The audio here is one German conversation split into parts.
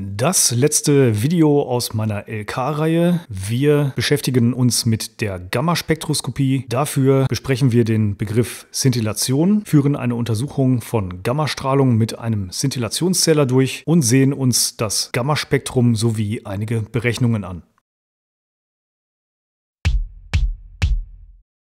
Das letzte Video aus meiner LK-Reihe. Wir beschäftigen uns mit der Gammaspektroskopie. Dafür besprechen wir den Begriff Szintillation, führen eine Untersuchung von Gammastrahlung mit einem Szintillationszähler durch und sehen uns das Gammaspektrum sowie einige Berechnungen an.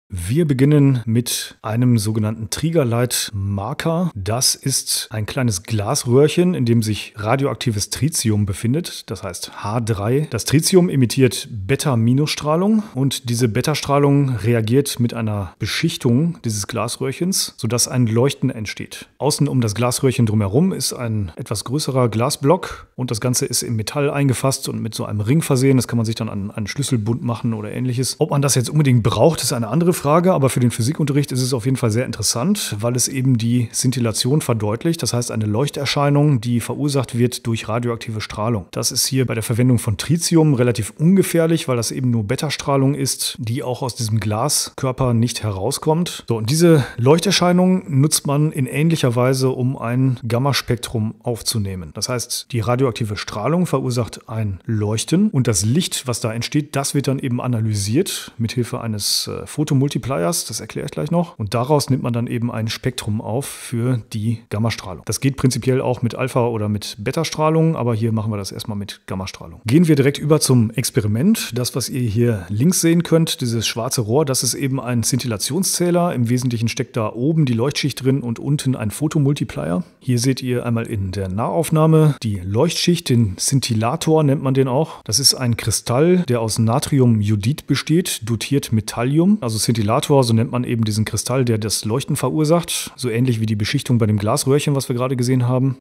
Wir beginnen mit einem sogenannten Triggerlight-Marker. Das ist ein kleines Glasröhrchen, in dem sich radioaktives Tritium befindet, das heißt H3. Das Tritium emittiert beta strahlung und diese Beta-Strahlung reagiert mit einer Beschichtung dieses Glasröhrchens, sodass ein Leuchten entsteht. Außen um das Glasröhrchen drumherum ist ein etwas größerer Glasblock und das Ganze ist in Metall eingefasst und mit so einem Ring versehen. Das kann man sich dann an einen Schlüsselbund machen oder ähnliches. Ob man das jetzt unbedingt braucht, ist eine andere Frage, aber für den Physikunterricht ist es auf jeden Fall sehr interessant, weil es eben die Scintillation verdeutlicht, das heißt eine Leuchterscheinung, die verursacht wird durch radioaktive Strahlung. Das ist hier bei der Verwendung von Tritium relativ ungefährlich, weil das eben nur Beta-Strahlung ist, die auch aus diesem Glaskörper nicht herauskommt. So, und diese Leuchterscheinung nutzt man in ähnlicher Weise, um ein Gammaspektrum aufzunehmen. Das heißt, die radioaktive Strahlung verursacht ein Leuchten und das Licht, was da entsteht, das wird dann eben analysiert mit Hilfe eines äh, Fotomodulls Multipliers, das erkläre ich gleich noch. Und daraus nimmt man dann eben ein Spektrum auf für die Gammastrahlung. Das geht prinzipiell auch mit Alpha- oder mit Beta-Strahlung, aber hier machen wir das erstmal mit Gammastrahlung. Gehen wir direkt über zum Experiment. Das, was ihr hier links sehen könnt, dieses schwarze Rohr, das ist eben ein Szintillationszähler. Im Wesentlichen steckt da oben die Leuchtschicht drin und unten ein Fotomultiplier. Hier seht ihr einmal in der Nahaufnahme die Leuchtschicht, den Szintillator nennt man den auch. Das ist ein Kristall, der aus Natriumjodid besteht, dotiert mit Thallium. Also Szintillator Szintillator, so nennt man eben diesen Kristall, der das Leuchten verursacht, so ähnlich wie die Beschichtung bei dem Glasröhrchen, was wir gerade gesehen haben.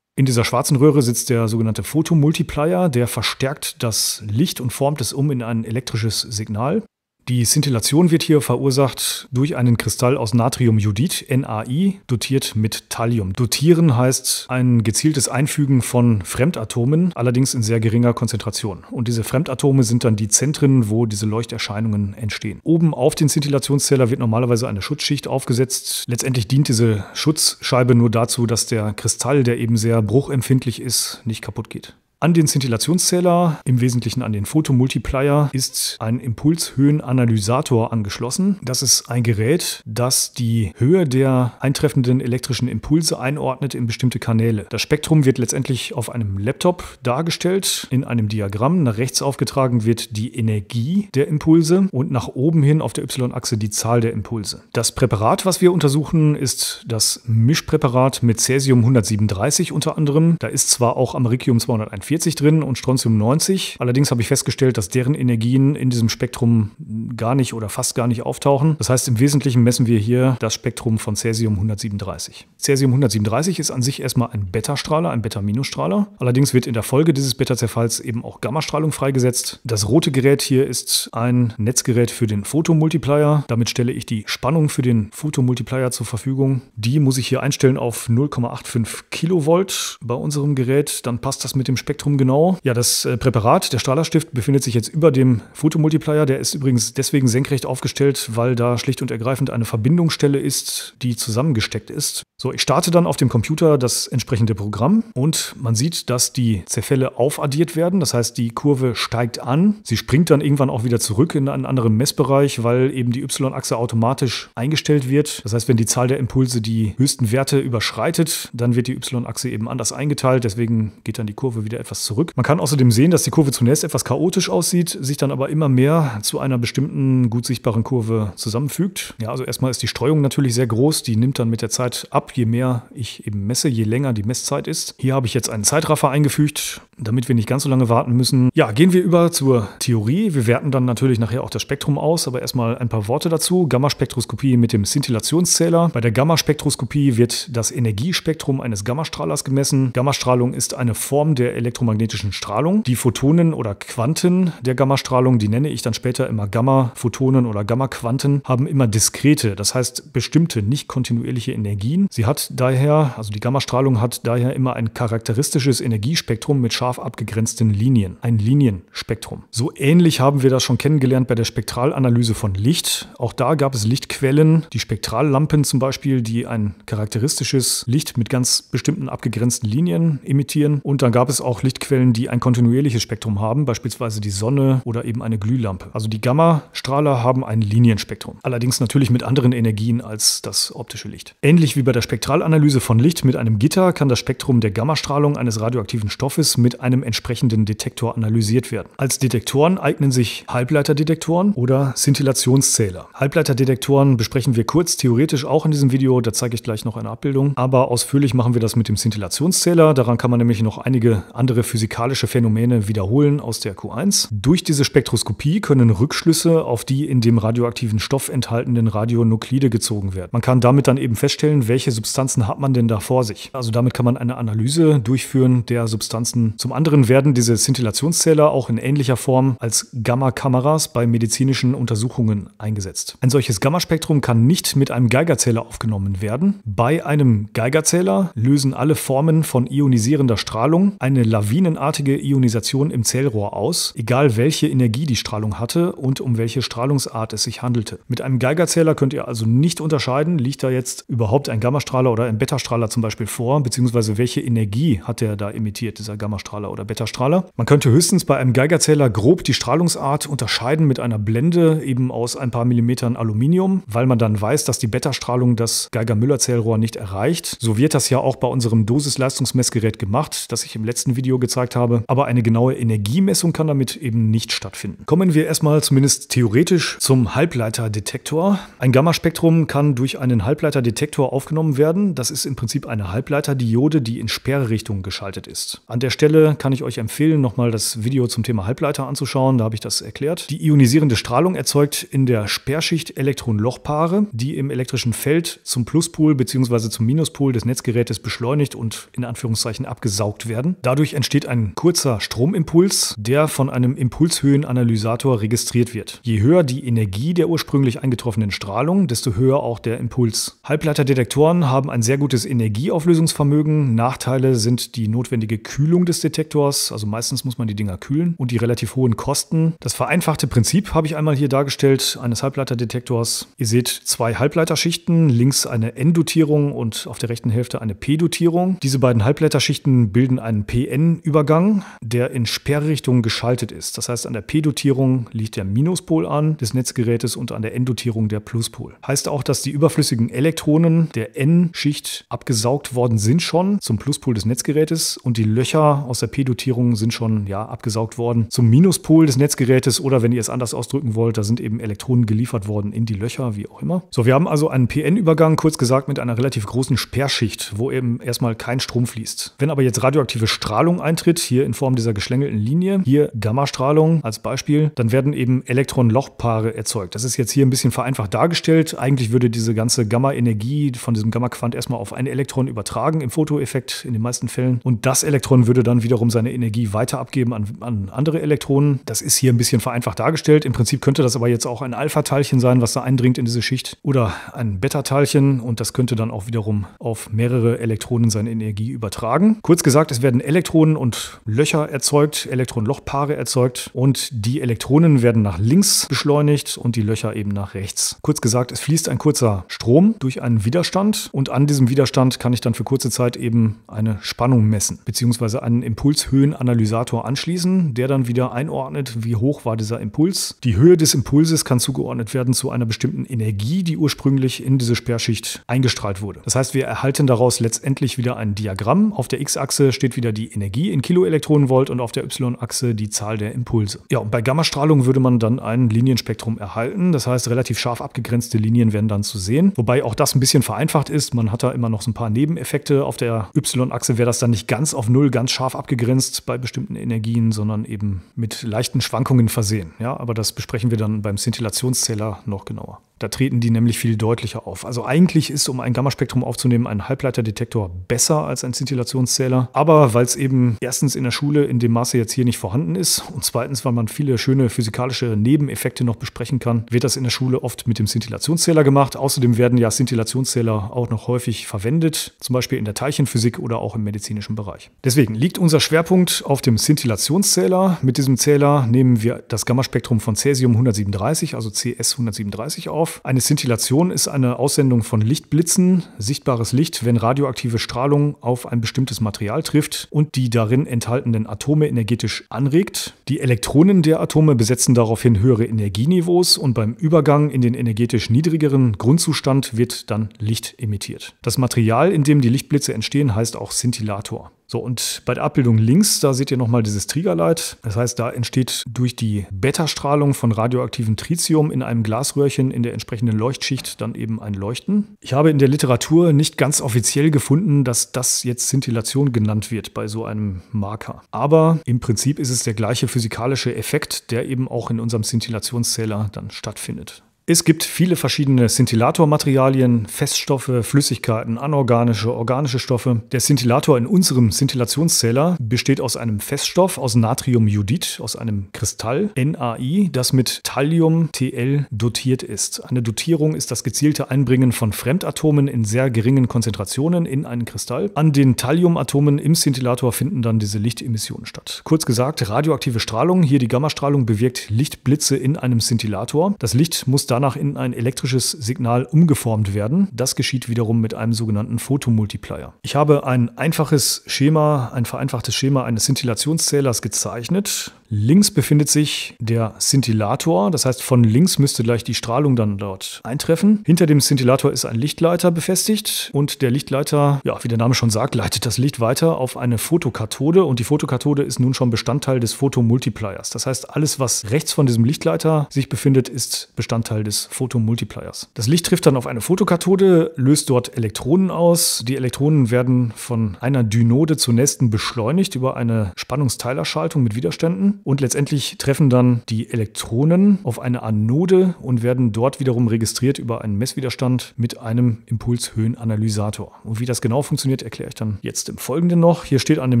In dieser schwarzen Röhre sitzt der sogenannte Photomultiplier, der verstärkt das Licht und formt es um in ein elektrisches Signal. Die Szintillation wird hier verursacht durch einen Kristall aus Natriumjudit, NAI, dotiert mit Thallium. Dotieren heißt ein gezieltes Einfügen von Fremdatomen, allerdings in sehr geringer Konzentration. Und diese Fremdatome sind dann die Zentren, wo diese Leuchterscheinungen entstehen. Oben auf den Szintillationszähler wird normalerweise eine Schutzschicht aufgesetzt. Letztendlich dient diese Schutzscheibe nur dazu, dass der Kristall, der eben sehr bruchempfindlich ist, nicht kaputt geht. An den Zintillationszähler, im Wesentlichen an den Photomultiplier, ist ein Impulshöhenanalysator angeschlossen. Das ist ein Gerät, das die Höhe der eintreffenden elektrischen Impulse einordnet in bestimmte Kanäle. Das Spektrum wird letztendlich auf einem Laptop dargestellt, in einem Diagramm. Nach rechts aufgetragen wird die Energie der Impulse und nach oben hin auf der Y-Achse die Zahl der Impulse. Das Präparat, was wir untersuchen, ist das Mischpräparat mit Cäsium 137 unter anderem. Da ist zwar auch Americium 241 40 drin und Strontium 90. Allerdings habe ich festgestellt, dass deren Energien in diesem Spektrum gar nicht oder fast gar nicht auftauchen. Das heißt, im Wesentlichen messen wir hier das Spektrum von Cäsium 137. Cäsium 137 ist an sich erstmal ein Beta-Strahler, ein Beta-Minus-Strahler. Allerdings wird in der Folge dieses Beta-Zerfalls eben auch Gammastrahlung freigesetzt. Das rote Gerät hier ist ein Netzgerät für den Photomultiplier. Damit stelle ich die Spannung für den Photomultiplier zur Verfügung. Die muss ich hier einstellen auf 0,85 Kilovolt bei unserem Gerät. Dann passt das mit dem Spektrum Spektrum genau? Ja, das äh, Präparat, der Strahlerstift, befindet sich jetzt über dem Fotomultiplier. Der ist übrigens deswegen senkrecht aufgestellt, weil da schlicht und ergreifend eine Verbindungsstelle ist, die zusammengesteckt ist. So, ich starte dann auf dem Computer das entsprechende Programm und man sieht, dass die Zerfälle aufaddiert werden. Das heißt, die Kurve steigt an. Sie springt dann irgendwann auch wieder zurück in einen anderen Messbereich, weil eben die Y-Achse automatisch eingestellt wird. Das heißt, wenn die Zahl der Impulse die höchsten Werte überschreitet, dann wird die Y-Achse eben anders eingeteilt. Deswegen geht dann die Kurve wieder etwas etwas zurück. Man kann außerdem sehen, dass die Kurve zunächst etwas chaotisch aussieht, sich dann aber immer mehr zu einer bestimmten gut sichtbaren Kurve zusammenfügt. Ja, also erstmal ist die Streuung natürlich sehr groß, die nimmt dann mit der Zeit ab, je mehr ich eben messe, je länger die Messzeit ist. Hier habe ich jetzt einen Zeitraffer eingefügt, damit wir nicht ganz so lange warten müssen. Ja, gehen wir über zur Theorie. Wir werten dann natürlich nachher auch das Spektrum aus, aber erstmal ein paar Worte dazu. Gammaspektroskopie mit dem Szintillationszähler. Bei der Gammaspektroskopie wird das Energiespektrum eines Gammastrahlers gemessen. Gammastrahlung ist eine Form der Elektro elektromagnetischen Strahlung. Die Photonen oder Quanten der Gammastrahlung, die nenne ich dann später immer Gamma-Photonen oder Gamma-Quanten, haben immer diskrete, das heißt bestimmte, nicht kontinuierliche Energien. Sie hat daher, also die Gammastrahlung hat daher immer ein charakteristisches Energiespektrum mit scharf abgegrenzten Linien, ein Linienspektrum. So ähnlich haben wir das schon kennengelernt bei der Spektralanalyse von Licht. Auch da gab es Lichtquellen, die Spektrallampen zum Beispiel, die ein charakteristisches Licht mit ganz bestimmten abgegrenzten Linien emittieren. Und dann gab es auch Lichtquellen, die ein kontinuierliches Spektrum haben, beispielsweise die Sonne oder eben eine Glühlampe. Also die Gammastrahler haben ein Linienspektrum, allerdings natürlich mit anderen Energien als das optische Licht. Ähnlich wie bei der Spektralanalyse von Licht mit einem Gitter kann das Spektrum der Gammastrahlung eines radioaktiven Stoffes mit einem entsprechenden Detektor analysiert werden. Als Detektoren eignen sich Halbleiterdetektoren oder Szintillationszähler. Halbleiterdetektoren besprechen wir kurz theoretisch auch in diesem Video, da zeige ich gleich noch eine Abbildung, aber ausführlich machen wir das mit dem Szintillationszähler, daran kann man nämlich noch einige andere andere physikalische Phänomene wiederholen aus der Q1. Durch diese Spektroskopie können Rückschlüsse auf die in dem radioaktiven Stoff enthaltenen Radionuklide gezogen werden. Man kann damit dann eben feststellen, welche Substanzen hat man denn da vor sich. Also damit kann man eine Analyse durchführen der Substanzen. Zum anderen werden diese Szintillationszähler auch in ähnlicher Form als Gamma-Kameras bei medizinischen Untersuchungen eingesetzt. Ein solches Gammaspektrum kann nicht mit einem Geigerzähler aufgenommen werden. Bei einem Geigerzähler lösen alle Formen von ionisierender Strahlung eine lawinenartige Ionisation im Zellrohr aus, egal welche Energie die Strahlung hatte und um welche Strahlungsart es sich handelte. Mit einem Geigerzähler könnt ihr also nicht unterscheiden, liegt da jetzt überhaupt ein Gammastrahler oder ein Betastrahler zum Beispiel vor, beziehungsweise welche Energie hat der da emittiert, dieser Gammastrahler oder Betastrahler. Man könnte höchstens bei einem Geigerzähler grob die Strahlungsart unterscheiden mit einer Blende eben aus ein paar Millimetern Aluminium, weil man dann weiß, dass die Betastrahlung das geiger müller zellrohr nicht erreicht. So wird das ja auch bei unserem Dosis-Leistungsmessgerät gemacht, das ich im letzten Video Video gezeigt habe, aber eine genaue Energiemessung kann damit eben nicht stattfinden. Kommen wir erstmal zumindest theoretisch zum Halbleiterdetektor. Ein Gammaspektrum kann durch einen Halbleiterdetektor aufgenommen werden. Das ist im Prinzip eine Halbleiterdiode, die in Sperrrichtung geschaltet ist. An der Stelle kann ich euch empfehlen, nochmal das Video zum Thema Halbleiter anzuschauen, da habe ich das erklärt. Die ionisierende Strahlung erzeugt in der Sperrschicht Elektronenlochpaare, die im elektrischen Feld zum Pluspol bzw. zum Minuspol des Netzgerätes beschleunigt und in Anführungszeichen abgesaugt werden. Dadurch entsteht ein kurzer Stromimpuls, der von einem Impulshöhenanalysator registriert wird. Je höher die Energie der ursprünglich eingetroffenen Strahlung, desto höher auch der Impuls. Halbleiterdetektoren haben ein sehr gutes Energieauflösungsvermögen. Nachteile sind die notwendige Kühlung des Detektors, also meistens muss man die Dinger kühlen, und die relativ hohen Kosten. Das vereinfachte Prinzip habe ich einmal hier dargestellt eines Halbleiterdetektors. Ihr seht zwei Halbleiterschichten, links eine N-Dotierung und auf der rechten Hälfte eine P-Dotierung. Diese beiden Halbleiterschichten bilden einen PN Seitenübergang, der in Sperrrichtung geschaltet ist. Das heißt, an der P-Dotierung liegt der Minuspol an des Netzgerätes und an der N-Dotierung der Pluspol. Heißt auch, dass die überflüssigen Elektronen der N-Schicht abgesaugt worden sind schon zum Pluspol des Netzgerätes und die Löcher aus der P-Dotierung sind schon ja, abgesaugt worden zum Minuspol des Netzgerätes oder wenn ihr es anders ausdrücken wollt, da sind eben Elektronen geliefert worden in die Löcher, wie auch immer. So, wir haben also einen PN-Übergang, kurz gesagt, mit einer relativ großen Sperrschicht, wo eben erstmal kein Strom fließt. Wenn aber jetzt radioaktive Strahlung Strahlung eintritt, hier in Form dieser geschlängelten Linie, hier Gammastrahlung als Beispiel, dann werden eben Elektron-Lochpaare erzeugt. Das ist jetzt hier ein bisschen vereinfacht dargestellt. Eigentlich würde diese ganze Gamma-Energie von diesem Gamma-Quant erstmal auf ein Elektron übertragen im Fotoeffekt in den meisten Fällen. Und das Elektron würde dann wiederum seine Energie weiter abgeben an, an andere Elektronen. Das ist hier ein bisschen vereinfacht dargestellt. Im Prinzip könnte das aber jetzt auch ein Alpha-Teilchen sein, was da eindringt in diese Schicht oder ein Beta-Teilchen und das könnte dann auch wiederum auf mehrere Elektronen seine Energie übertragen. Kurz gesagt, es werden Elektronen Elektronen und Löcher erzeugt, Elektronenlochpaare erzeugt und die Elektronen werden nach links beschleunigt und die Löcher eben nach rechts. Kurz gesagt, es fließt ein kurzer Strom durch einen Widerstand und an diesem Widerstand kann ich dann für kurze Zeit eben eine Spannung messen, beziehungsweise einen Impulshöhenanalysator anschließen, der dann wieder einordnet, wie hoch war dieser Impuls. Die Höhe des Impulses kann zugeordnet werden zu einer bestimmten Energie, die ursprünglich in diese Sperrschicht eingestrahlt wurde. Das heißt, wir erhalten daraus letztendlich wieder ein Diagramm. Auf der X-Achse steht wieder die Energie Energie in Kiloelektronenvolt und auf der y-Achse die Zahl der Impulse. Ja, und bei Gammastrahlung würde man dann ein Linienspektrum erhalten. Das heißt, relativ scharf abgegrenzte Linien wären dann zu sehen. Wobei auch das ein bisschen vereinfacht ist. Man hat da immer noch so ein paar Nebeneffekte. Auf der y-Achse wäre das dann nicht ganz auf Null, ganz scharf abgegrenzt bei bestimmten Energien, sondern eben mit leichten Schwankungen versehen. Ja, aber das besprechen wir dann beim Szintillationszähler noch genauer. Da treten die nämlich viel deutlicher auf. Also eigentlich ist, um ein Gammaspektrum aufzunehmen, ein Halbleiterdetektor besser als ein Zintillationszähler. Aber weil es eben erstens in der Schule in dem Maße jetzt hier nicht vorhanden ist und zweitens, weil man viele schöne physikalische Nebeneffekte noch besprechen kann, wird das in der Schule oft mit dem Szintillationszähler gemacht. Außerdem werden ja Szintillationszähler auch noch häufig verwendet, zum Beispiel in der Teilchenphysik oder auch im medizinischen Bereich. Deswegen liegt unser Schwerpunkt auf dem Szintillationszähler. Mit diesem Zähler nehmen wir das Gammaspektrum von Cäsium 137, also CS 137 auf auf. Eine Szintillation ist eine Aussendung von Lichtblitzen, sichtbares Licht, wenn radioaktive Strahlung auf ein bestimmtes Material trifft und die darin enthaltenen Atome energetisch anregt. Die Elektronen der Atome besetzen daraufhin höhere Energieniveaus und beim Übergang in den energetisch niedrigeren Grundzustand wird dann Licht emittiert. Das Material, in dem die Lichtblitze entstehen, heißt auch Szintillator. So, und bei der Abbildung links, da seht ihr nochmal dieses Triggerleit. Das heißt, da entsteht durch die Beta-Strahlung von radioaktivem Tritium in einem Glasröhrchen in der entsprechenden Leuchtschicht dann eben ein Leuchten. Ich habe in der Literatur nicht ganz offiziell gefunden, dass das jetzt Szintillation genannt wird bei so einem Marker. Aber im Prinzip ist es der gleiche physikalische Effekt, der eben auch in unserem Szintillationszähler dann stattfindet. Es gibt viele verschiedene Scintillator-Materialien, Feststoffe, Flüssigkeiten, anorganische, organische Stoffe. Der Scintillator in unserem Scintillationszähler besteht aus einem Feststoff, aus Natriumjodid, aus einem Kristall, NAI, das mit Thallium TL dotiert ist. Eine Dotierung ist das gezielte Einbringen von Fremdatomen in sehr geringen Konzentrationen in einen Kristall. An den Thalliumatomen im Scintillator finden dann diese Lichtemissionen statt. Kurz gesagt, radioaktive Strahlung, hier die Gammastrahlung, bewirkt Lichtblitze in einem Scintillator. Das Licht muss dann danach in ein elektrisches Signal umgeformt werden. Das geschieht wiederum mit einem sogenannten Photomultiplier. Ich habe ein einfaches Schema, ein vereinfachtes Schema eines Szintillationszählers gezeichnet. Links befindet sich der Scintillator, das heißt von links müsste gleich die Strahlung dann dort eintreffen. Hinter dem Scintillator ist ein Lichtleiter befestigt und der Lichtleiter, ja, wie der Name schon sagt, leitet das Licht weiter auf eine Fotokathode und die Fotokathode ist nun schon Bestandteil des Fotomultipliers. Das heißt, alles was rechts von diesem Lichtleiter sich befindet, ist Bestandteil des Fotomultipliers. Das Licht trifft dann auf eine Fotokathode, löst dort Elektronen aus. Die Elektronen werden von einer Dynode zur nächsten beschleunigt über eine Spannungsteilerschaltung mit Widerständen und letztendlich treffen dann die Elektronen auf eine Anode und werden dort wiederum registriert über einen Messwiderstand mit einem Impulshöhenanalysator. Und wie das genau funktioniert, erkläre ich dann jetzt im Folgenden noch. Hier steht an dem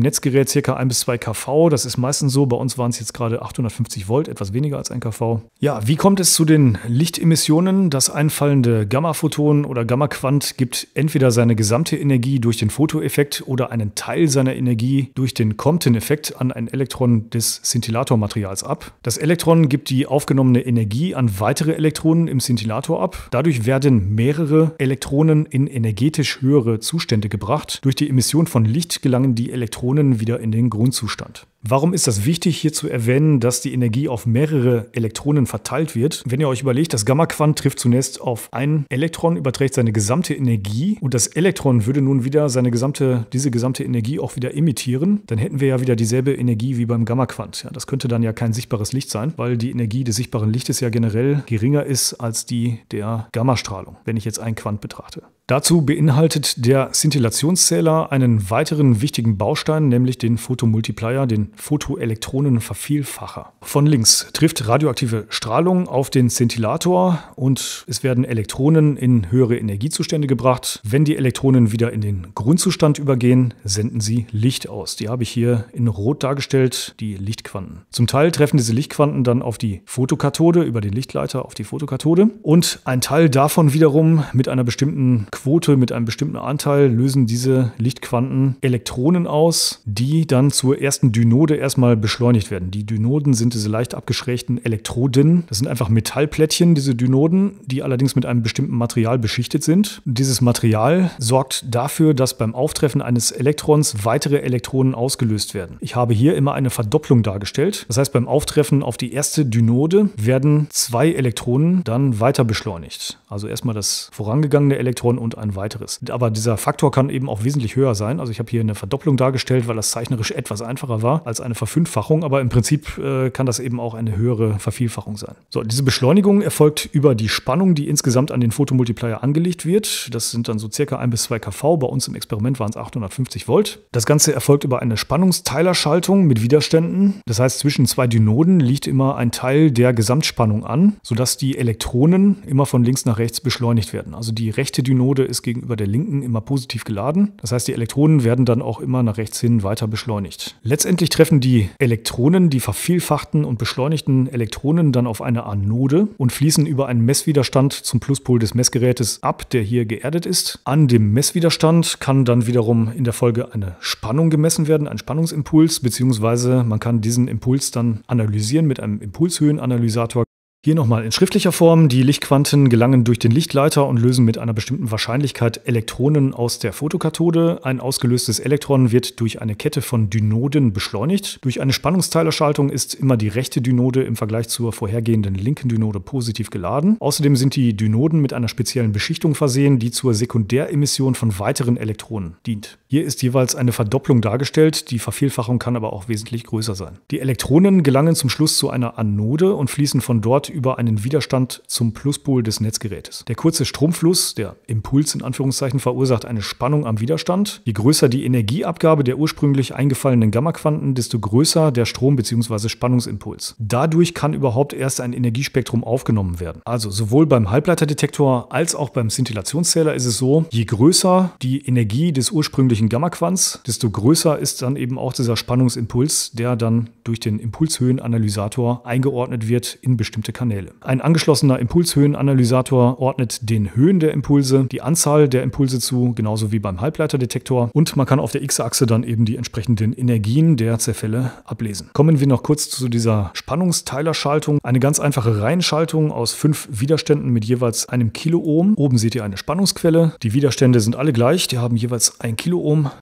Netzgerät ca. 1 bis 2 kV. Das ist meistens so. Bei uns waren es jetzt gerade 850 Volt, etwas weniger als 1 kV. Ja, wie kommt es zu den Lichtemissionen? Das einfallende Gammaphoton oder Gammaquant gibt entweder seine gesamte Energie durch den Fotoeffekt oder einen Teil seiner Energie durch den Compton-Effekt an ein Elektron des Synthetikers Scintillatormaterials ab. Das Elektron gibt die aufgenommene Energie an weitere Elektronen im Scintillator ab. Dadurch werden mehrere Elektronen in energetisch höhere Zustände gebracht. Durch die Emission von Licht gelangen die Elektronen wieder in den Grundzustand. Warum ist das wichtig hier zu erwähnen, dass die Energie auf mehrere Elektronen verteilt wird? Wenn ihr euch überlegt, das Gamma-Quant trifft zunächst auf ein Elektron, überträgt seine gesamte Energie und das Elektron würde nun wieder seine gesamte, diese gesamte Energie auch wieder emittieren, dann hätten wir ja wieder dieselbe Energie wie beim Gamma-Quant. Ja, das könnte dann ja kein sichtbares Licht sein, weil die Energie des sichtbaren Lichtes ja generell geringer ist als die der Gammastrahlung, wenn ich jetzt einen Quant betrachte. Dazu beinhaltet der Szintillationszähler einen weiteren wichtigen Baustein, nämlich den Photomultiplier, den den Photoelektronenvervielfacher. Von links trifft radioaktive Strahlung auf den Zentilator und es werden Elektronen in höhere Energiezustände gebracht. Wenn die Elektronen wieder in den Grundzustand übergehen, senden sie Licht aus. Die habe ich hier in Rot dargestellt, die Lichtquanten. Zum Teil treffen diese Lichtquanten dann auf die Fotokathode über den Lichtleiter auf die Fotokathode und ein Teil davon wiederum mit einer bestimmten Quote, mit einem bestimmten Anteil lösen diese Lichtquanten Elektronen aus, die dann zur ersten Dynamik Dynode erstmal beschleunigt werden. Die Dynoden sind diese leicht abgeschrägten Elektroden. Das sind einfach Metallplättchen, diese Dynoden, die allerdings mit einem bestimmten Material beschichtet sind. dieses Material sorgt dafür, dass beim Auftreffen eines Elektrons weitere Elektronen ausgelöst werden. Ich habe hier immer eine Verdopplung dargestellt. Das heißt, beim Auftreffen auf die erste Dynode werden zwei Elektronen dann weiter beschleunigt. Also erstmal das vorangegangene Elektron und ein weiteres. Aber dieser Faktor kann eben auch wesentlich höher sein. Also ich habe hier eine Verdopplung dargestellt, weil das zeichnerisch etwas einfacher war als eine Verfünffachung, aber im Prinzip äh, kann das eben auch eine höhere Vervielfachung sein. So, diese Beschleunigung erfolgt über die Spannung, die insgesamt an den Photomultiplier angelegt wird. Das sind dann so circa 1 bis 2 kV. Bei uns im Experiment waren es 850 Volt. Das Ganze erfolgt über eine Spannungsteilerschaltung mit Widerständen. Das heißt, zwischen zwei Dynoden liegt immer ein Teil der Gesamtspannung an, sodass die Elektronen immer von links nach rechts beschleunigt werden. Also die rechte Dynode ist gegenüber der linken immer positiv geladen. Das heißt, die Elektronen werden dann auch immer nach rechts hin weiter beschleunigt. Letztendlich treffen die Elektronen, die vervielfachten und beschleunigten Elektronen dann auf eine Anode und fließen über einen Messwiderstand zum Pluspol des Messgerätes ab, der hier geerdet ist. An dem Messwiderstand kann dann wiederum in der Folge eine Spannung gemessen werden, ein Spannungsimpuls, beziehungsweise man kann diesen Impuls dann analysieren mit einem Impulshöhenanalysator hier nochmal in schriftlicher Form. Die Lichtquanten gelangen durch den Lichtleiter und lösen mit einer bestimmten Wahrscheinlichkeit Elektronen aus der Fotokathode. Ein ausgelöstes Elektron wird durch eine Kette von Dynoden beschleunigt. Durch eine Spannungsteilerschaltung ist immer die rechte Dynode im Vergleich zur vorhergehenden linken Dynode positiv geladen. Außerdem sind die Dynoden mit einer speziellen Beschichtung versehen, die zur Sekundäremission von weiteren Elektronen dient. Hier ist jeweils eine Verdopplung dargestellt, die Vervielfachung kann aber auch wesentlich größer sein. Die Elektronen gelangen zum Schluss zu einer Anode und fließen von dort über einen Widerstand zum Pluspol des Netzgerätes. Der kurze Stromfluss, der Impuls in Anführungszeichen, verursacht eine Spannung am Widerstand. Je größer die Energieabgabe der ursprünglich eingefallenen Gammaquanten, desto größer der Strom- bzw. Spannungsimpuls. Dadurch kann überhaupt erst ein Energiespektrum aufgenommen werden. Also sowohl beim Halbleiterdetektor als auch beim Szintillationszähler ist es so, je größer die Energie des ursprünglichen Gammaquants, desto größer ist dann eben auch dieser Spannungsimpuls, der dann durch den Impulshöhenanalysator eingeordnet wird in bestimmte Kanäle. Ein angeschlossener Impulshöhenanalysator ordnet den Höhen der Impulse, die Anzahl der Impulse zu, genauso wie beim Halbleiterdetektor. Und man kann auf der X-Achse dann eben die entsprechenden Energien der Zerfälle ablesen. Kommen wir noch kurz zu dieser Spannungsteilerschaltung. Eine ganz einfache Reihenschaltung aus fünf Widerständen mit jeweils einem Kiloohm. Oben seht ihr eine Spannungsquelle. Die Widerstände sind alle gleich, die haben jeweils ein Kiloohm.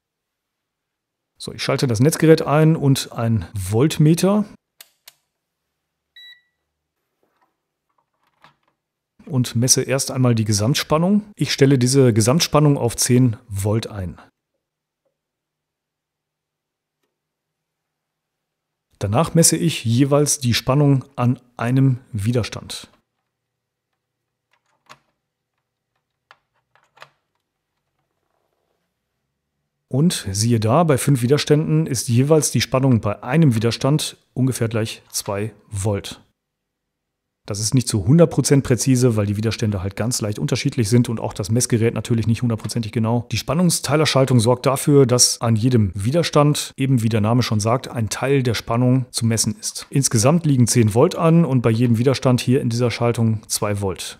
So, ich schalte das Netzgerät ein und ein Voltmeter. und messe erst einmal die Gesamtspannung. Ich stelle diese Gesamtspannung auf 10 Volt ein. Danach messe ich jeweils die Spannung an einem Widerstand. Und siehe da, bei fünf Widerständen ist jeweils die Spannung bei einem Widerstand ungefähr gleich 2 Volt. Das ist nicht zu 100% präzise, weil die Widerstände halt ganz leicht unterschiedlich sind und auch das Messgerät natürlich nicht hundertprozentig genau. Die Spannungsteilerschaltung sorgt dafür, dass an jedem Widerstand, eben wie der Name schon sagt, ein Teil der Spannung zu messen ist. Insgesamt liegen 10 Volt an und bei jedem Widerstand hier in dieser Schaltung 2 Volt.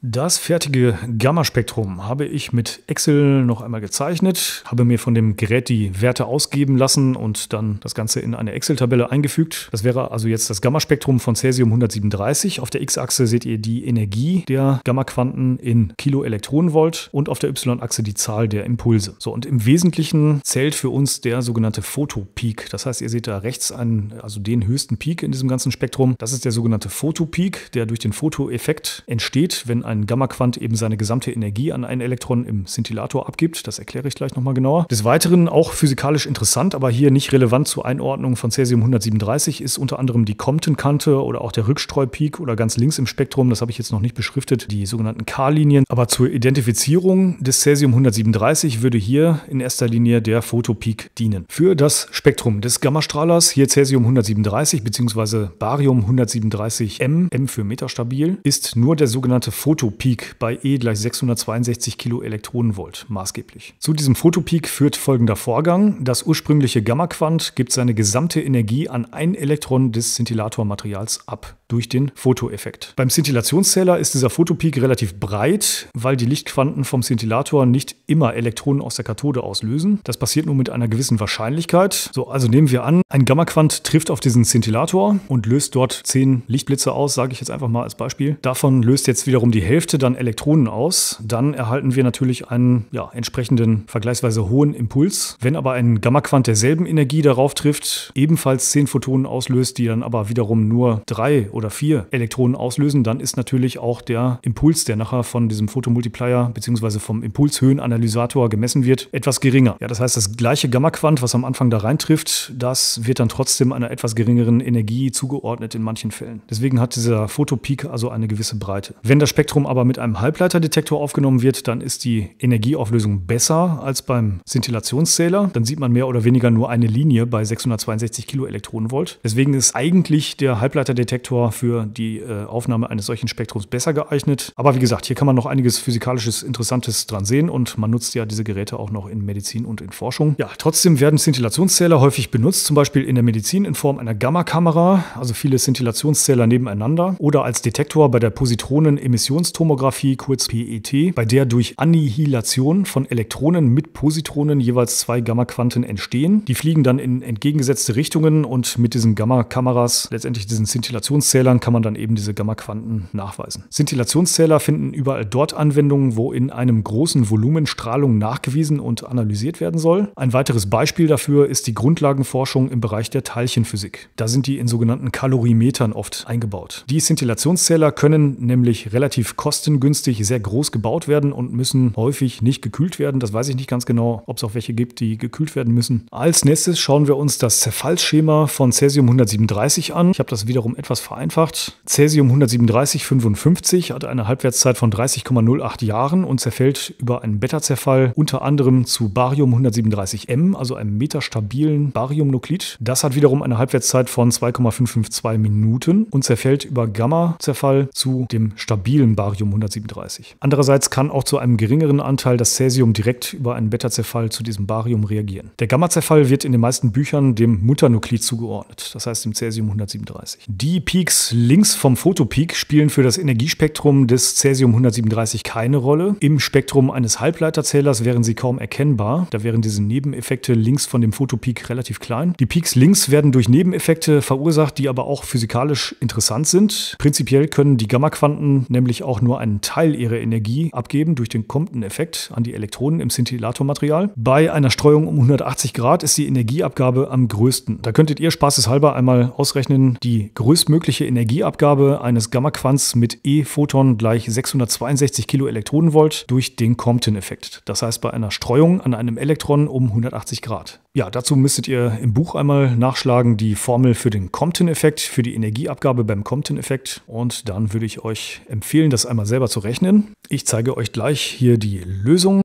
Das fertige Gammaspektrum habe ich mit Excel noch einmal gezeichnet, habe mir von dem Gerät die Werte ausgeben lassen und dann das Ganze in eine Excel-Tabelle eingefügt. Das wäre also jetzt das Gammaspektrum von Cäsium 137. Auf der X-Achse seht ihr die Energie der Gammaquanten in Kiloelektronenvolt und auf der Y-Achse die Zahl der Impulse. So und im Wesentlichen zählt für uns der sogenannte Photopeak. Das heißt, ihr seht da rechts einen, also den höchsten Peak in diesem ganzen Spektrum. Das ist der sogenannte Photopeak, der durch den Fotoeffekt entsteht, wenn ein Gamma-Quant eben seine gesamte Energie an ein Elektron im Scintillator abgibt. Das erkläre ich gleich nochmal genauer. Des Weiteren auch physikalisch interessant, aber hier nicht relevant zur Einordnung von Cäsium 137 ist unter anderem die Compton-Kante oder auch der Rückstreupeak oder ganz links im Spektrum, das habe ich jetzt noch nicht beschriftet, die sogenannten K-Linien. Aber zur Identifizierung des Cäsium 137 würde hier in erster Linie der Photopeak dienen. Für das Spektrum des Gammastrahlers, hier Cäsium 137 bzw. Barium 137m, m für metastabil, ist nur der sogenannte Photopeak Photopeak bei E gleich 662 Kilo Elektronenvolt maßgeblich. Zu diesem Photopeak führt folgender Vorgang. Das ursprüngliche Gammaquant gibt seine gesamte Energie an ein Elektron des Szintillatormaterials ab durch den Fotoeffekt. Beim Szintillationszähler ist dieser Fotopeak relativ breit, weil die Lichtquanten vom Szintillator nicht immer Elektronen aus der Kathode auslösen. Das passiert nur mit einer gewissen Wahrscheinlichkeit. So, also nehmen wir an, ein Gammaquant trifft auf diesen Szintillator und löst dort 10 Lichtblitze aus, sage ich jetzt einfach mal als Beispiel. Davon löst jetzt wiederum die Hälfte dann Elektronen aus. Dann erhalten wir natürlich einen ja, entsprechenden, vergleichsweise hohen Impuls. Wenn aber ein Gammaquant derselben Energie darauf trifft, ebenfalls 10 Photonen auslöst, die dann aber wiederum nur 3 oder vier Elektronen auslösen, dann ist natürlich auch der Impuls, der nachher von diesem Photomultiplier bzw. vom Impulshöhenanalysator gemessen wird, etwas geringer. Ja, das heißt, das gleiche Gammaquant, was am Anfang da reintrifft, das wird dann trotzdem einer etwas geringeren Energie zugeordnet in manchen Fällen. Deswegen hat dieser Photopeak also eine gewisse Breite. Wenn das Spektrum aber mit einem Halbleiterdetektor aufgenommen wird, dann ist die Energieauflösung besser als beim Szintillationszähler. Dann sieht man mehr oder weniger nur eine Linie bei 662 Kiloelektronenvolt. Deswegen ist eigentlich der Halbleiterdetektor Kammer für die äh, Aufnahme eines solchen Spektrums besser geeignet. Aber wie gesagt, hier kann man noch einiges physikalisches Interessantes dran sehen und man nutzt ja diese Geräte auch noch in Medizin und in Forschung. Ja, trotzdem werden Szintillationszähler häufig benutzt, zum Beispiel in der Medizin in Form einer Gamma-Kamera, also viele Szintillationszähler nebeneinander oder als Detektor bei der Positronen-Emissionstomographie, kurz PET, bei der durch Annihilation von Elektronen mit Positronen jeweils zwei Gamma-Quanten entstehen. Die fliegen dann in entgegengesetzte Richtungen und mit diesen Gamma-Kameras letztendlich diesen Szintillationszählern Zählern kann man dann eben diese Gamma-Quanten nachweisen. Szintillationszähler finden überall dort Anwendungen, wo in einem großen Volumen Strahlung nachgewiesen und analysiert werden soll. Ein weiteres Beispiel dafür ist die Grundlagenforschung im Bereich der Teilchenphysik. Da sind die in sogenannten Kalorimetern oft eingebaut. Die Szintillationszähler können nämlich relativ kostengünstig sehr groß gebaut werden und müssen häufig nicht gekühlt werden. Das weiß ich nicht ganz genau, ob es auch welche gibt, die gekühlt werden müssen. Als nächstes schauen wir uns das Zerfallsschema von Cäsium 137 an. Ich habe das wiederum etwas vereinfacht vereinfacht. Cäsium 55 hat eine Halbwertszeit von 30,08 Jahren und zerfällt über einen Beta-Zerfall unter anderem zu Barium 137m, also einem metastabilen Bariumnuklid. Das hat wiederum eine Halbwertszeit von 2,552 Minuten und zerfällt über Gamma-Zerfall zu dem stabilen Barium 137. Andererseits kann auch zu einem geringeren Anteil das Cäsium direkt über einen Beta-Zerfall zu diesem Barium reagieren. Der Gamma-Zerfall wird in den meisten Büchern dem Mutternuklid zugeordnet, das heißt dem Cäsium 137. Die Peaks Peaks links vom Photopeak spielen für das Energiespektrum des Cäsium 137 keine Rolle. Im Spektrum eines Halbleiterzählers wären sie kaum erkennbar. Da wären diese Nebeneffekte links von dem Photopeak relativ klein. Die Peaks links werden durch Nebeneffekte verursacht, die aber auch physikalisch interessant sind. Prinzipiell können die Gamma-Quanten nämlich auch nur einen Teil ihrer Energie abgeben durch den Compton-Effekt an die Elektronen im Scintillatormaterial. Bei einer Streuung um 180 Grad ist die Energieabgabe am größten. Da könntet ihr spaßeshalber einmal ausrechnen, die größtmögliche Energieabgabe eines Gamma-Quants mit E-Photon gleich 662 Kilo Elektronenvolt durch den Compton-Effekt. Das heißt bei einer Streuung an einem Elektron um 180 Grad. Ja, dazu müsstet ihr im Buch einmal nachschlagen, die Formel für den Compton-Effekt, für die Energieabgabe beim Compton-Effekt. Und dann würde ich euch empfehlen, das einmal selber zu rechnen. Ich zeige euch gleich hier die Lösung.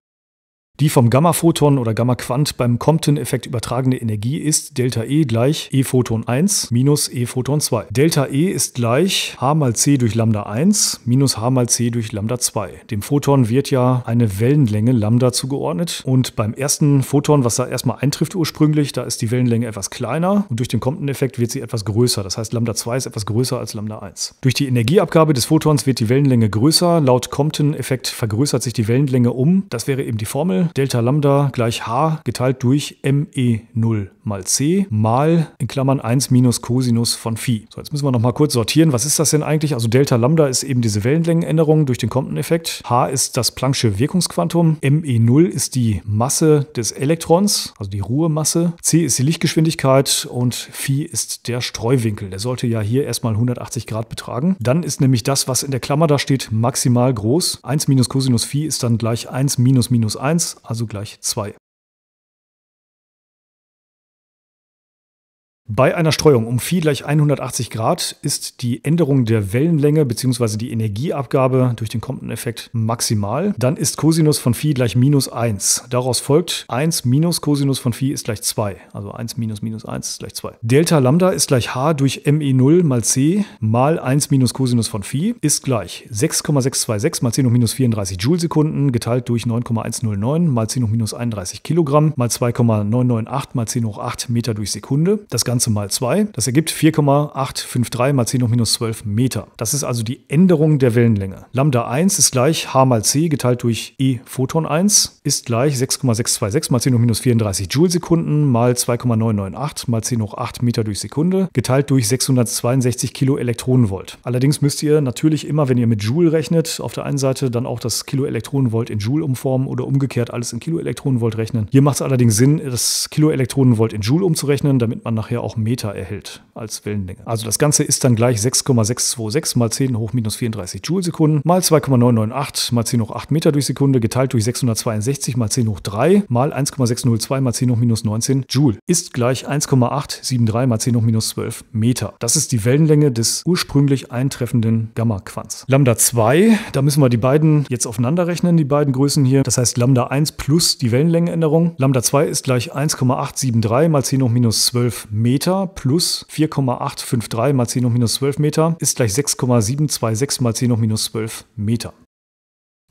Die vom Gamma-Photon oder Gamma-Quant beim Compton-Effekt übertragene Energie ist Delta E gleich E-Photon 1 minus E-Photon 2. Delta E ist gleich h mal c durch Lambda 1 minus h mal c durch Lambda 2. Dem Photon wird ja eine Wellenlänge Lambda zugeordnet und beim ersten Photon, was da erstmal eintrifft ursprünglich, da ist die Wellenlänge etwas kleiner und durch den Compton-Effekt wird sie etwas größer. Das heißt, Lambda 2 ist etwas größer als Lambda 1. Durch die Energieabgabe des Photons wird die Wellenlänge größer. Laut Compton-Effekt vergrößert sich die Wellenlänge um. Das wäre eben die Formel. Delta Lambda gleich H geteilt durch ME0 mal c mal in Klammern 1 minus Cosinus von Phi. So, jetzt müssen wir nochmal kurz sortieren. Was ist das denn eigentlich? Also Delta Lambda ist eben diese Wellenlängenänderung durch den Compton-Effekt. H ist das Planck'sche Wirkungsquantum. ME0 ist die Masse des Elektrons, also die Ruhemasse. C ist die Lichtgeschwindigkeit und Phi ist der Streuwinkel. Der sollte ja hier erstmal 180 Grad betragen. Dann ist nämlich das, was in der Klammer da steht, maximal groß. 1 minus Cosinus Phi ist dann gleich 1 minus minus 1, also gleich 2. Bei einer Streuung um Phi gleich 180 Grad ist die Änderung der Wellenlänge bzw. die Energieabgabe durch den Compton-Effekt maximal. Dann ist Cosinus von Phi gleich minus 1. Daraus folgt 1 minus Cosinus von Phi ist gleich 2. Also 1 minus minus 1 ist gleich 2. Delta Lambda ist gleich H durch ME0 mal C mal 1 minus Cosinus von Phi ist gleich 6,626 mal 10 hoch minus 34 Joule-Sekunden geteilt durch 9,109 mal 10 hoch minus 31 Kilogramm mal 2,998 mal 10 hoch 8 Meter durch Sekunde. Das Ganze Ganze mal 2. Das ergibt 4,853 mal 10 hoch minus 12 Meter. Das ist also die Änderung der Wellenlänge. Lambda 1 ist gleich h mal c geteilt durch e Photon 1 ist gleich 6,626 mal 10 hoch minus 34 Joule-Sekunden mal 2,998 mal 10 hoch 8 Meter durch Sekunde geteilt durch 662 Kilo Elektronenvolt. Allerdings müsst ihr natürlich immer, wenn ihr mit Joule rechnet, auf der einen Seite dann auch das Kilo Elektronenvolt in Joule umformen oder umgekehrt alles in Kilo Elektronenvolt rechnen. Hier macht es allerdings Sinn, das Kilo Elektronenvolt in Joule umzurechnen, damit man nachher auch Meter erhält als Wellenlänge. Also das Ganze ist dann gleich 6,626 mal 10 hoch minus 34 Joule-Sekunden mal 2,998 mal 10 hoch 8 Meter durch Sekunde geteilt durch 662 mal 10 hoch 3 mal 1,602 mal 10 hoch minus 19 Joule ist gleich 1,873 mal 10 hoch minus 12 Meter. Das ist die Wellenlänge des ursprünglich eintreffenden Gamma-Quants. Lambda 2, da müssen wir die beiden jetzt aufeinander rechnen, die beiden Größen hier. Das heißt Lambda 1 plus die Wellenlängeänderung. Lambda 2 ist gleich 1,873 mal 10 hoch minus 12 Meter. Meter plus 4,853 mal 10 hoch minus 12 Meter ist gleich 6,726 mal 10 hoch minus 12 Meter.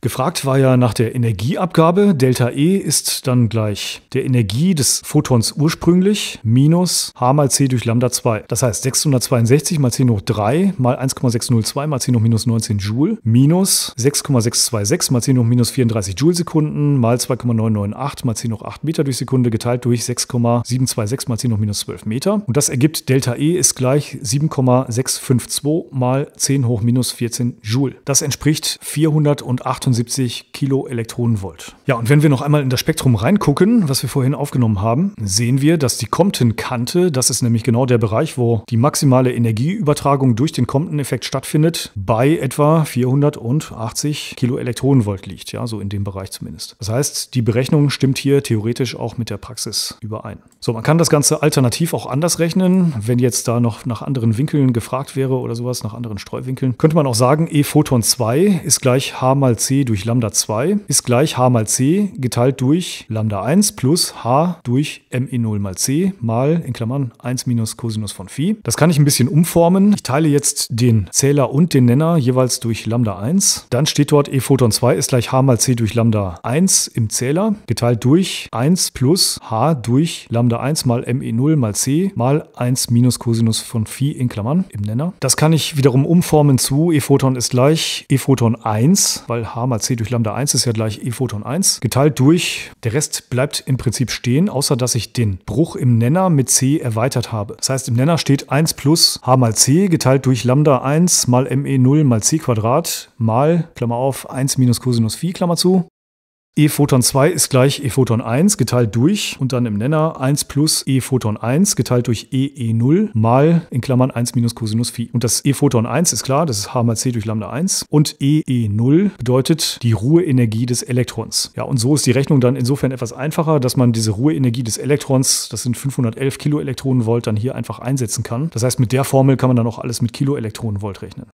Gefragt war ja nach der Energieabgabe. Delta E ist dann gleich der Energie des Photons ursprünglich minus H mal C durch Lambda 2. Das heißt 662 mal 10 hoch 3 mal 1,602 mal 10 hoch minus 19 Joule minus 6,626 mal 10 hoch minus 34 Joule Sekunden mal 2,998 mal 10 hoch 8 Meter durch Sekunde geteilt durch 6,726 mal 10 hoch minus 12 Meter. Und das ergibt Delta E ist gleich 7,652 mal 10 hoch minus 14 Joule. Das entspricht 428 178 Kilo Elektronenvolt. Ja, und wenn wir noch einmal in das Spektrum reingucken, was wir vorhin aufgenommen haben, sehen wir, dass die Compton-Kante, das ist nämlich genau der Bereich, wo die maximale Energieübertragung durch den Compton-Effekt stattfindet, bei etwa 480 Kilo Elektronenvolt liegt. Ja, so in dem Bereich zumindest. Das heißt, die Berechnung stimmt hier theoretisch auch mit der Praxis überein. So, man kann das Ganze alternativ auch anders rechnen, wenn jetzt da noch nach anderen Winkeln gefragt wäre oder sowas, nach anderen Streuwinkeln, könnte man auch sagen, E-Photon 2 ist gleich H mal C d durch Lambda 2 ist gleich h mal c geteilt durch Lambda 1 plus h durch ME0 mal c mal in Klammern 1 minus Cosinus von Phi. Das kann ich ein bisschen umformen. Ich teile jetzt den Zähler und den Nenner jeweils durch Lambda 1. Dann steht dort E Photon 2 ist gleich h mal c durch Lambda 1 im Zähler geteilt durch 1 plus h durch Lambda 1 mal ME0 mal c mal 1 minus Cosinus von Phi in Klammern im Nenner. Das kann ich wiederum umformen zu E Photon ist gleich E Photon 1, weil h mal mal c durch Lambda 1 ist ja gleich e Photon 1, geteilt durch, der Rest bleibt im Prinzip stehen, außer dass ich den Bruch im Nenner mit c erweitert habe. Das heißt, im Nenner steht 1 plus h mal c geteilt durch Lambda 1 mal me0 mal c Quadrat mal, Klammer auf, 1 minus Cosinus phi, Klammer zu, E-Photon 2 ist gleich E-Photon 1 geteilt durch und dann im Nenner 1 plus E-Photon 1 geteilt durch EE0 mal in Klammern 1 minus Cosinus Phi. Und das E-Photon 1 ist klar, das ist H mal C durch Lambda 1 und EE0 bedeutet die Ruheenergie des Elektrons. Ja, und so ist die Rechnung dann insofern etwas einfacher, dass man diese Ruheenergie des Elektrons, das sind 511 Kiloelektronenvolt, dann hier einfach einsetzen kann. Das heißt, mit der Formel kann man dann auch alles mit Kiloelektronenvolt rechnen.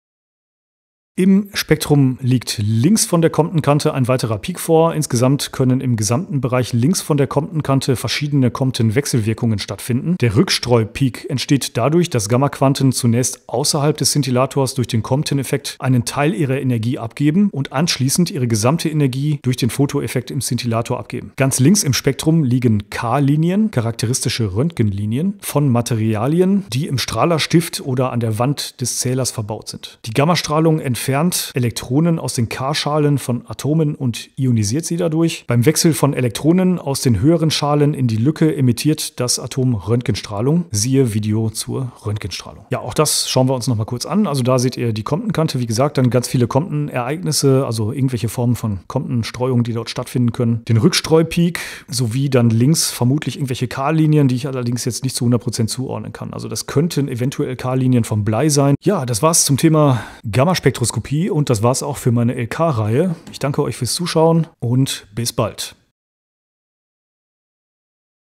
Im Spektrum liegt links von der Compton-Kante ein weiterer Peak vor. Insgesamt können im gesamten Bereich links von der Compton-Kante verschiedene Compton-Wechselwirkungen stattfinden. Der Rückstreupeak entsteht dadurch, dass Gamma-Quanten zunächst außerhalb des Szintillators durch den Compton-Effekt einen Teil ihrer Energie abgeben und anschließend ihre gesamte Energie durch den Fotoeffekt im Szintillator abgeben. Ganz links im Spektrum liegen K-Linien, charakteristische Röntgenlinien, von Materialien, die im Strahlerstift oder an der Wand des Zählers verbaut sind. Die Gammastrahlung entfällt entfernt Elektronen aus den K-Schalen von Atomen und ionisiert sie dadurch. Beim Wechsel von Elektronen aus den höheren Schalen in die Lücke emittiert das Atom Röntgenstrahlung. Siehe Video zur Röntgenstrahlung. Ja, auch das schauen wir uns nochmal kurz an. Also da seht ihr die compton Wie gesagt, dann ganz viele Compton-Ereignisse, also irgendwelche Formen von Compton-Streuung, die dort stattfinden können. Den Rückstreupeak sowie dann links vermutlich irgendwelche K-Linien, die ich allerdings jetzt nicht zu 100% zuordnen kann. Also das könnten eventuell K-Linien vom Blei sein. Ja, das war's zum Thema Gammaspektroskopie. Kopie und das war's auch für meine LK-Reihe. Ich danke euch fürs Zuschauen und bis bald.